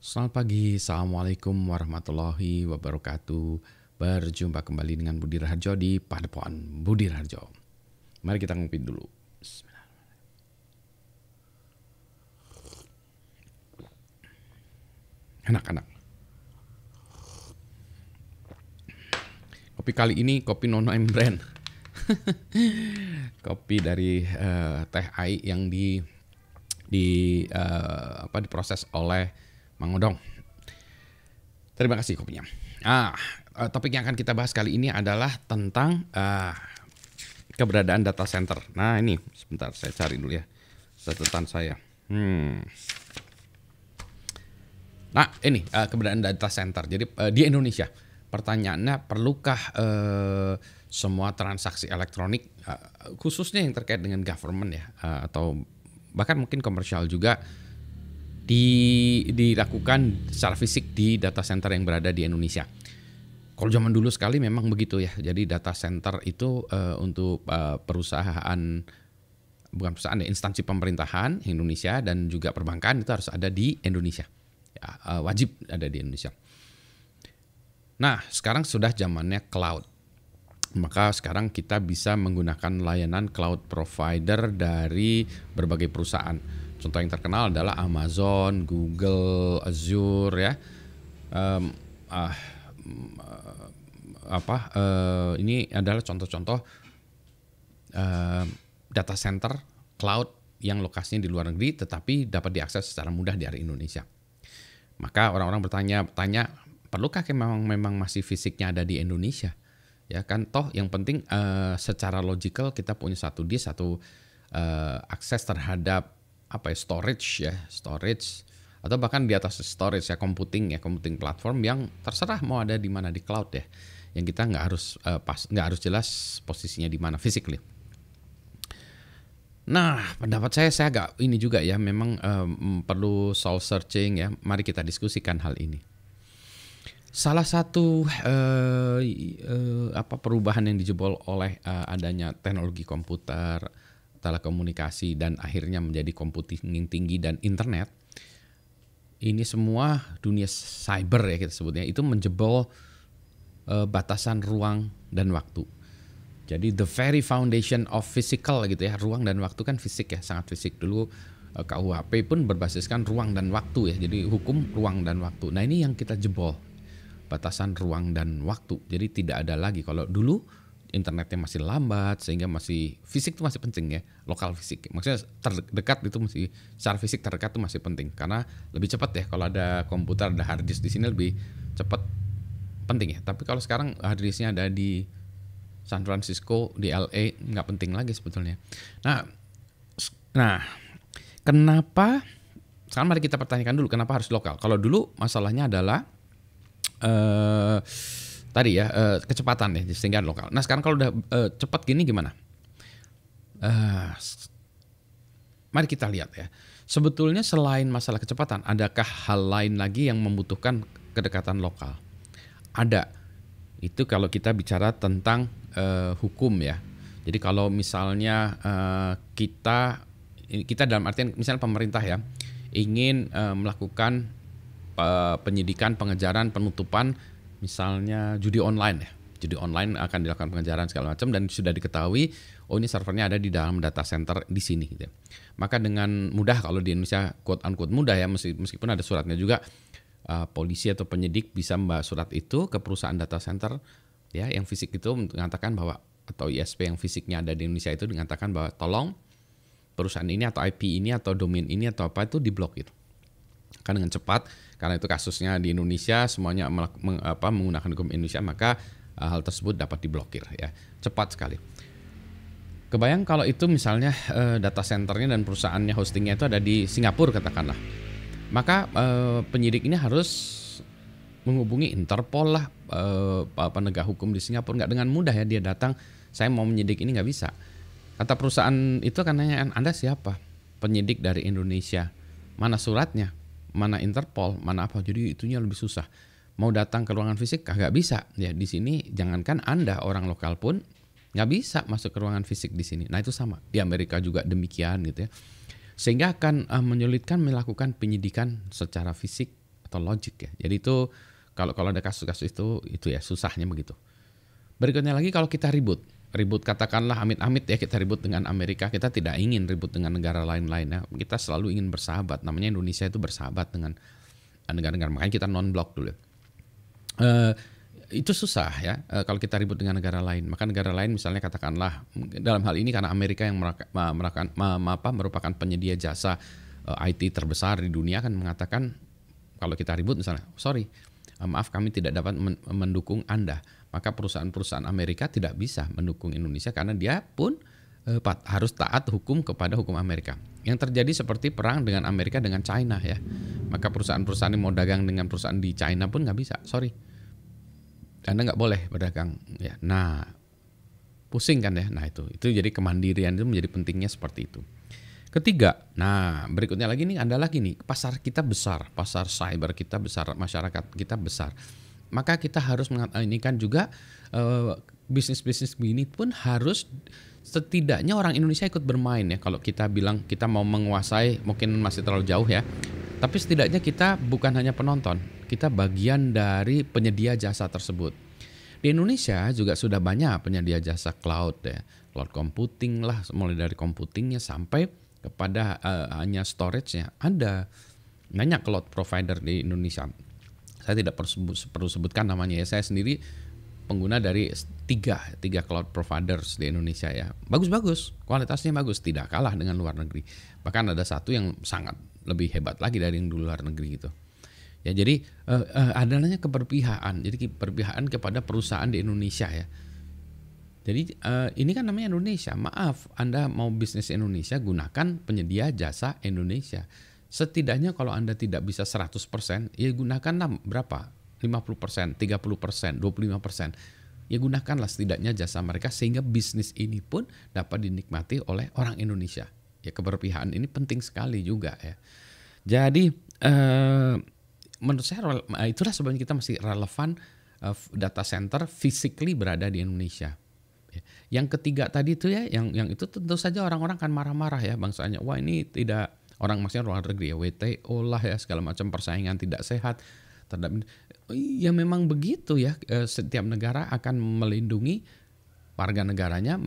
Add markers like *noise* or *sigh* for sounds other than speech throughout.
Selamat pagi, Assalamualaikum warahmatullahi wabarakatuh. Berjumpa kembali dengan Budi Raharjo di Padepon Budi Raharjo. Mari kita ngopi dulu. Enak-enak. Kopi kali ini kopi Nono name brand. *laughs* kopi dari uh, teh AI yang di di uh, apa diproses oleh Mang Odong. Terima kasih kopinya. Ah, eh, topik yang akan kita bahas kali ini adalah tentang uh, keberadaan data center. Nah ini, sebentar saya cari dulu ya catatan saya. Hmm. Nah ini uh, keberadaan data center. Jadi uh, di Indonesia, pertanyaannya perlukah uh, semua transaksi elektronik, ah, khususnya yang terkait dengan government ya, atau bahkan mungkin komersial juga di dilakukan secara fisik di data center yang berada di Indonesia. Kalau zaman dulu sekali memang begitu ya. Jadi data center itu uh, untuk uh, perusahaan bukan perusahaan ya, instansi pemerintahan Indonesia dan juga perbankan itu harus ada di Indonesia. Ya, uh, wajib ada di Indonesia. Nah, sekarang sudah zamannya cloud. Maka sekarang kita bisa menggunakan layanan cloud provider dari berbagai perusahaan Contoh yang terkenal adalah Amazon, Google, Azure ya. Um, apa uh, ini adalah contoh-contoh uh, data center cloud yang lokasinya di luar negeri tetapi dapat diakses secara mudah dari Indonesia. Maka orang-orang bertanya, tanya perlukah memang memang masih fisiknya ada di Indonesia? Ya kan toh yang penting uh, secara logical kita punya satu disk satu uh, akses terhadap apa ya storage ya storage atau bahkan di atas storage ya computing ya computing platform yang terserah mau ada di mana di cloud ya yang kita nggak harus uh, pas nggak harus jelas posisinya di mana physically. Nah, pendapat saya saya agak ini juga ya, memang um, perlu soul searching ya. Mari kita diskusikan hal ini. Salah satu uh, uh, apa perubahan yang dijebol oleh uh, adanya teknologi komputer, telekomunikasi dan akhirnya menjadi komputing tinggi dan internet ini semua dunia cyber ya kita sebutnya itu menjebol uh, batasan ruang dan waktu. Jadi the very foundation of physical gitu ya, ruang dan waktu kan fisik ya, sangat fisik dulu uh, eh, KUHP pun berbasiskan ruang dan waktu ya. Jadi hukum ruang dan waktu. Nah, ini yang kita jebol. Batasan ruang dan waktu. Jadi tidak ada lagi kalau dulu internetnya masih lambat sehingga masih fisik itu masih penting ya lokal fisik maksudnya terdekat itu masih secara fisik terdekat itu masih penting karena lebih cepat ya kalau ada komputer ada hard disk di sini lebih cepat penting ya tapi kalau sekarang hard disknya ada di San Francisco di LA nggak penting lagi sebetulnya nah nah kenapa sekarang mari kita pertanyakan dulu kenapa harus lokal kalau dulu masalahnya adalah eh tadi ya uh, kecepatan ya sehingga lokal. Nah sekarang kalau udah uh, cepat gini gimana? Uh, mari kita lihat ya. Sebetulnya selain masalah kecepatan, adakah hal lain lagi yang membutuhkan kedekatan lokal? Ada. Itu kalau kita bicara tentang uh, hukum ya. Jadi kalau misalnya uh, kita kita dalam artian misalnya pemerintah ya ingin uh, melakukan penyidikan, pengejaran, penutupan misalnya judi online ya judi online akan dilakukan pengejaran segala macam dan sudah diketahui oh ini servernya ada di dalam data center di sini gitu ya. maka dengan mudah kalau di Indonesia quote unquote mudah ya meskipun ada suratnya juga uh, polisi atau penyidik bisa membawa surat itu ke perusahaan data center ya yang fisik itu mengatakan bahwa atau ISP yang fisiknya ada di Indonesia itu mengatakan bahwa tolong perusahaan ini atau IP ini atau domain ini atau apa itu diblokir, gitu kan dengan cepat karena itu kasusnya di Indonesia semuanya meng, apa, menggunakan hukum Indonesia maka uh, hal tersebut dapat diblokir ya cepat sekali. Kebayang kalau itu misalnya uh, data centernya dan perusahaannya hostingnya itu ada di Singapura katakanlah, maka uh, penyidik ini harus menghubungi Interpol lah uh, penegak hukum di Singapura nggak dengan mudah ya dia datang saya mau menyidik ini nggak bisa kata perusahaan itu akan nanya Anda siapa penyidik dari Indonesia mana suratnya mana Interpol, mana apa. Jadi itunya lebih susah. Mau datang ke ruangan fisik kagak bisa. Ya di sini jangankan Anda orang lokal pun nggak bisa masuk ke ruangan fisik di sini. Nah itu sama di Amerika juga demikian gitu ya. Sehingga akan uh, menyulitkan melakukan penyidikan secara fisik atau logik ya. Jadi itu kalau kalau ada kasus-kasus itu itu ya susahnya begitu. Berikutnya lagi kalau kita ribut, ribut katakanlah amit-amit ya kita ribut dengan Amerika kita tidak ingin ribut dengan negara lain-lain ya kita selalu ingin bersahabat namanya Indonesia itu bersahabat dengan eh, negara-negara makanya kita non blok dulu uh, itu susah ya uh, kalau kita ribut dengan negara lain maka negara lain misalnya katakanlah dalam hal ini karena Amerika yang meraka, meraka, ma, ma, apa, merupakan penyedia jasa uh, IT terbesar di dunia akan mengatakan kalau kita ribut misalnya sorry maaf kami tidak dapat mendukung anda maka perusahaan-perusahaan Amerika tidak bisa mendukung Indonesia karena dia pun eh, harus taat hukum kepada hukum Amerika. Yang terjadi seperti perang dengan Amerika dengan China ya. Maka perusahaan-perusahaan yang mau dagang dengan perusahaan di China pun nggak bisa, sorry. Anda nggak boleh berdagang. Ya, nah pusing kan ya. Nah itu itu jadi kemandirian itu menjadi pentingnya seperti itu. Ketiga, nah berikutnya lagi nih anda lagi nih pasar kita besar, pasar cyber kita besar, masyarakat kita besar maka kita harus mengatakan ini kan juga bisnis eh, bisnis-bisnis ini pun harus setidaknya orang Indonesia ikut bermain ya kalau kita bilang kita mau menguasai mungkin masih terlalu jauh ya tapi setidaknya kita bukan hanya penonton kita bagian dari penyedia jasa tersebut di Indonesia juga sudah banyak penyedia jasa cloud ya cloud computing lah mulai dari computingnya sampai kepada uh, hanya storage-nya ada banyak cloud provider di Indonesia saya tidak perlu, perlu sebutkan namanya ya saya sendiri pengguna dari tiga tiga cloud providers di Indonesia ya bagus-bagus kualitasnya bagus tidak kalah dengan luar negeri bahkan ada satu yang sangat lebih hebat lagi dari yang di luar negeri gitu ya jadi uh, eh, uh, eh, adanya keberpihakan jadi keberpihakan kepada perusahaan di Indonesia ya jadi uh, ini kan namanya Indonesia maaf anda mau bisnis Indonesia gunakan penyedia jasa Indonesia Setidaknya kalau Anda tidak bisa 100%, ya gunakanlah berapa? 50%, 30%, 25%. Ya gunakanlah setidaknya jasa mereka sehingga bisnis ini pun dapat dinikmati oleh orang Indonesia. Ya keberpihakan ini penting sekali juga ya. Jadi eh, menurut saya eh, itulah sebenarnya kita masih relevan eh, data center physically berada di Indonesia. Ya, yang ketiga tadi itu ya, yang yang itu tentu saja orang-orang kan marah-marah ya bangsanya. Wah ini tidak orang maksudnya luar negeri ya WTO lah ya segala macam persaingan tidak sehat terhadap ya memang begitu ya e, setiap negara akan melindungi warga negaranya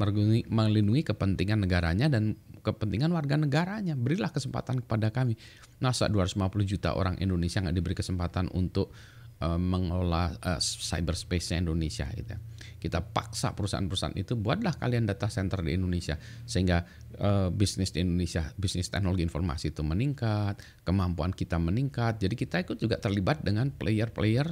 melindungi, kepentingan negaranya dan kepentingan warga negaranya berilah kesempatan kepada kami masa 250 juta orang Indonesia nggak diberi kesempatan untuk e, mengolah mengelola uh, cyberspace Indonesia gitu ya kita paksa perusahaan-perusahaan itu buatlah kalian data center di Indonesia sehingga e, bisnis di Indonesia bisnis teknologi informasi itu meningkat kemampuan kita meningkat jadi kita ikut juga terlibat dengan player-player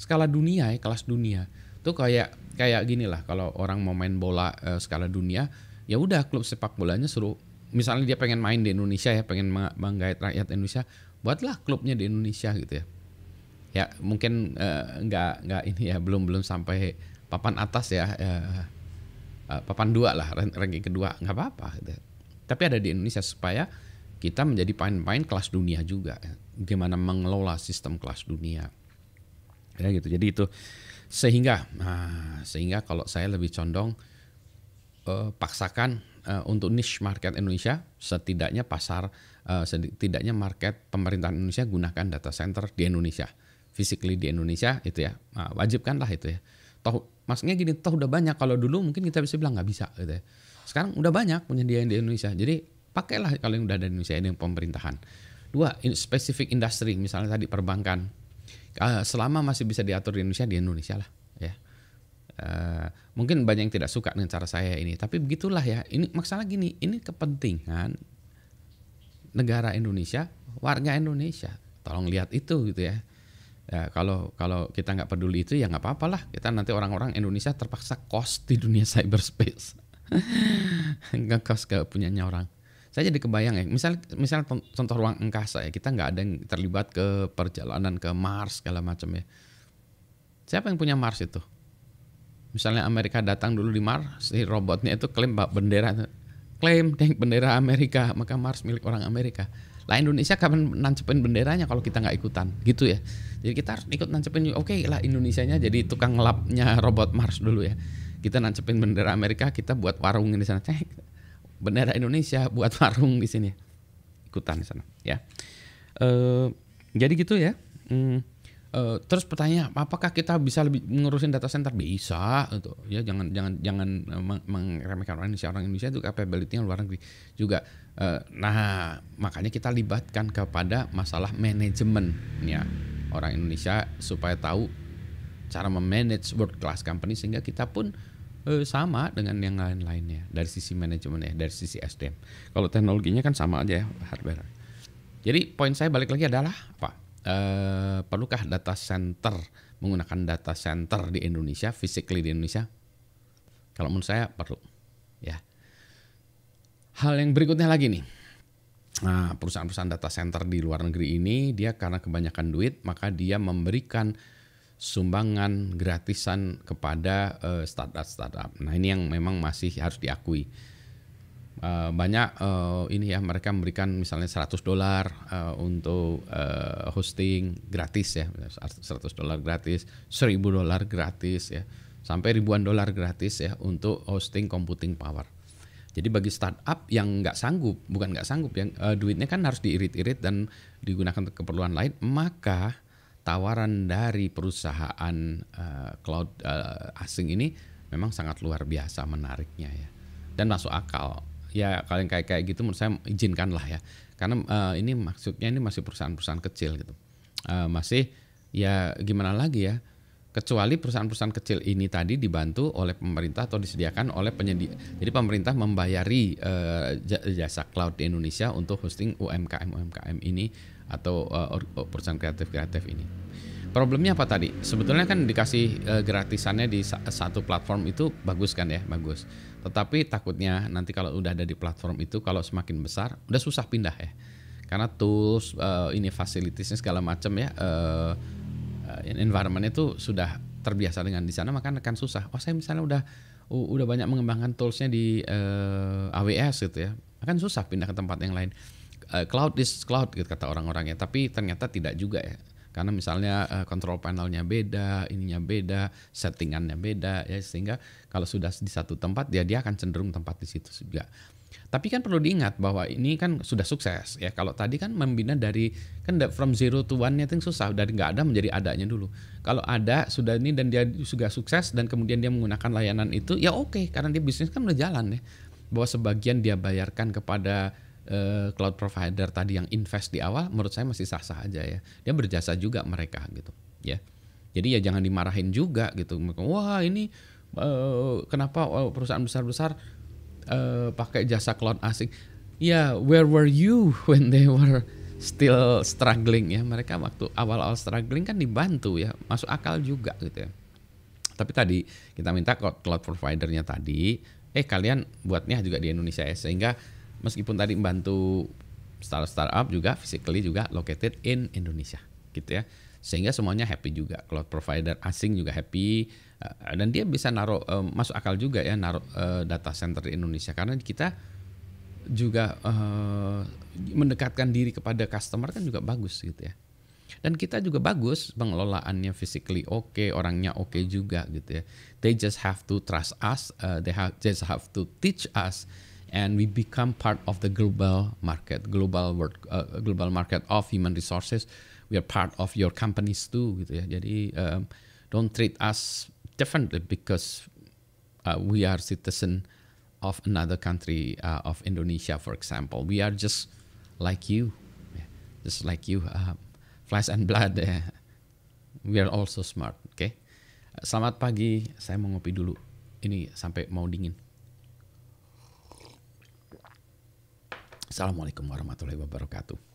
skala dunia ya kelas dunia tuh kayak kayak gini lah kalau orang mau main bola e, skala dunia ya udah klub sepak bolanya suruh misalnya dia pengen main di Indonesia ya pengen menggait rakyat Indonesia buatlah klubnya di Indonesia gitu ya ya mungkin eh, nggak uh, nggak ini ya belum belum sampai papan atas ya uh, uh, papan dua lah ranking kedua nggak apa-apa gitu. tapi ada di Indonesia supaya kita menjadi pemain-pemain kelas dunia juga ya. gimana mengelola sistem kelas dunia ya gitu jadi itu sehingga nah, sehingga kalau saya lebih condong uh, paksakan uh, untuk niche market Indonesia setidaknya pasar uh, setidaknya market pemerintahan Indonesia gunakan data center di Indonesia physically di Indonesia itu ya nah, wajibkanlah itu ya toh Maksudnya gini, toh udah banyak. Kalau dulu mungkin kita bisa bilang nggak bisa gitu ya. Sekarang udah banyak penyediaan di Indonesia. Jadi pakailah kalau yang udah ada di Indonesia ini yang pemerintahan. Dua, in spesifik industri, misalnya tadi perbankan. Eh, selama masih bisa diatur di Indonesia, di Indonesia lah ya. Eh, mungkin banyak yang tidak suka dengan cara saya ini, tapi begitulah ya. Ini masalah gini, ini kepentingan negara Indonesia, warga Indonesia. Tolong lihat itu gitu ya. Ya, kalau kalau kita nggak peduli itu ya nggak apa apalah Kita nanti orang-orang Indonesia terpaksa kos di dunia *laughs* cyberspace. nggak kos ke punyanya orang. Saya jadi kebayang ya, misal misal contoh ruang angkasa ya, kita nggak ada yang terlibat ke perjalanan ke Mars segala macam ya. Siapa yang punya Mars itu? Misalnya Amerika datang dulu di Mars, si robotnya itu klaim bendera Klaim dengan bendera Amerika, maka Mars milik orang Amerika. Lah Indonesia kapan nancepin benderanya kalau kita nggak ikutan? Gitu ya. Jadi kita harus ikut nancepin oke okay lah nya, jadi tukang lapnya robot Mars dulu ya. Kita nancepin bendera Amerika, kita buat warung di sana. Cek bendera Indonesia buat *laughs* warung di sini. Ikutan di sana ya. E, jadi gitu ya. Hmm. Uh, terus pertanyaan apakah kita bisa lebih ngurusin data center bisa itu ya jangan jangan jangan meremehkan orang Indonesia orang Indonesia itu capability-nya luar negeri juga uh, nah makanya kita libatkan kepada masalah manajemen ya orang Indonesia supaya tahu cara memanage world class company sehingga kita pun eh, sama dengan yang lain-lainnya dari sisi manajemen ya, dari sisi SDM. Kalau teknologinya kan sama aja ya hardware. Jadi poin saya balik lagi adalah apa? Eh, perlukah data center menggunakan data center di Indonesia, physically di Indonesia? Kalau menurut saya perlu. Ya. Hal yang berikutnya lagi nih Nah, perusahaan-perusahaan data center di luar negeri ini dia karena kebanyakan duit maka dia memberikan sumbangan gratisan kepada uh, eh, startup startup. Nah ini yang memang masih harus diakui. Uh, banyak uh, ini ya mereka memberikan misalnya 100 dolar uh, untuk uh, hosting gratis ya 100 dolar gratis 1000 dolar gratis ya sampai ribuan dolar gratis ya untuk hosting computing power jadi bagi startup yang nggak sanggup, bukan nggak sanggup, yang uh, eh, duitnya kan harus diirit-irit dan digunakan untuk keperluan lain, maka tawaran dari perusahaan uh, cloud uh, asing ini memang sangat luar biasa menariknya ya, dan masuk akal. Ya kalian kayak kayak gitu menurut saya izinkanlah ya, karena uh, ini maksudnya ini masih perusahaan-perusahaan kecil gitu, uh, masih ya gimana lagi ya kecuali perusahaan-perusahaan kecil ini tadi dibantu oleh pemerintah atau disediakan oleh penyedia. Jadi pemerintah membayari uh, jasa cloud di Indonesia untuk hosting UMKM UMKM ini atau uh, perusahaan kreatif-kreatif ini. Problemnya apa tadi? Sebetulnya kan dikasih uh, gratisannya di satu platform itu bagus kan ya, bagus. Tetapi takutnya nanti kalau udah ada di platform itu kalau semakin besar udah susah pindah ya. Karena tools uh, ini fasilitasnya segala macam ya uh, Eh, environment itu sudah terbiasa dengan di sana maka akan susah. Oh saya misalnya udah udah banyak mengembangkan toolsnya di uh, eh, AWS gitu ya, akan susah pindah ke tempat yang lain. Uh, cloud is cloud gitu kata orang-orangnya, tapi ternyata tidak juga ya karena misalnya uh, panelnya beda, ininya beda, settingannya beda ya sehingga kalau sudah di satu tempat ya dia akan cenderung tempat di situ juga. Tapi kan perlu diingat bahwa ini kan sudah sukses ya. Kalau tadi kan membina dari kan from zero to one itu susah dari nggak ada menjadi adanya dulu. Kalau ada sudah ini dan dia juga sukses dan kemudian dia menggunakan layanan itu ya oke okay, karena dia bisnis kan udah jalan ya. Bahwa sebagian dia bayarkan kepada uh, cloud provider tadi yang invest di awal menurut saya masih sah-sah aja ya. Dia berjasa juga mereka gitu ya. Jadi ya jangan dimarahin juga gitu. Wah ini eh, kenapa oh, perusahaan besar-besar uh, pakai jasa cloud asing. Ya, yeah, where were you *laughs* when they were still struggling ya? Mereka waktu awal-awal struggling kan dibantu ya, masuk akal juga gitu ya. Tapi tadi kita minta cloud providernya tadi, eh kalian buatnya juga di Indonesia ya, sehingga meskipun tadi membantu startup startup juga physically juga located in Indonesia gitu ya. Sehingga semuanya happy juga, cloud provider asing juga happy, Eh, dan dia bisa naruh uh, masuk akal juga ya naruh eh, data center di Indonesia karena kita juga uh, mendekatkan diri kepada customer kan juga bagus gitu ya dan kita juga bagus pengelolaannya physically oke okay, orangnya oke okay juga gitu ya they just have to trust us uh, they have just have to teach us and we become part of the global market global world uh, global market of human resources we are part of your companies too gitu ya jadi um, don't treat us definitely because uh, we are citizen of another country uh, of Indonesia, for example. We are just like you, just like you, uh, flesh and blood. we are also smart, oke? Okay? Selamat pagi, saya mau ngopi dulu. Ini sampai mau dingin. Assalamualaikum warahmatullahi wabarakatuh.